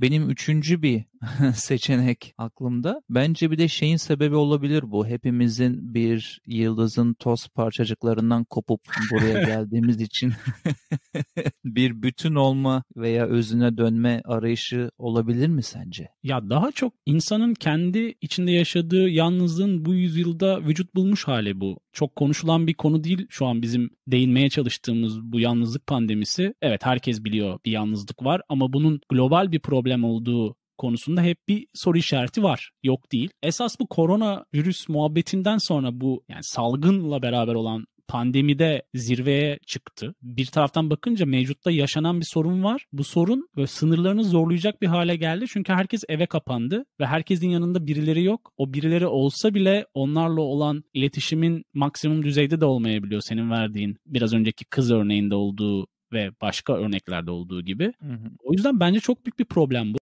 Benim üçüncü bir seçenek aklımda. Bence bir de şeyin sebebi olabilir bu. Hepimizin bir yıldızın toz parçacıklarından kopup buraya geldiğimiz için bir bütün olma veya özüne dönme arayışı olabilir mi sence? Ya daha çok insanın kendi içinde yaşadığı yalnızlığın bu yüzyılda vücut bulmuş hali bu. Çok konuşulan bir konu değil şu an bizim değinmeye çalıştığımız bu yalnızlık pandemisi. Evet herkes biliyor bir yalnızlık var ama bunun global bir problem olduğu konusunda hep bir soru işareti var. Yok değil. Esas bu korona virüs muhabbetinden sonra bu yani salgınla beraber olan pandemide zirveye çıktı. Bir taraftan bakınca mevcutta yaşanan bir sorun var. Bu sorun böyle sınırlarını zorlayacak bir hale geldi. Çünkü herkes eve kapandı ve herkesin yanında birileri yok. O birileri olsa bile onlarla olan iletişimin maksimum düzeyde de olmayabiliyor senin verdiğin biraz önceki kız örneğinde olduğu ve başka örneklerde olduğu gibi. Hı hı. O yüzden bence çok büyük bir problem bu.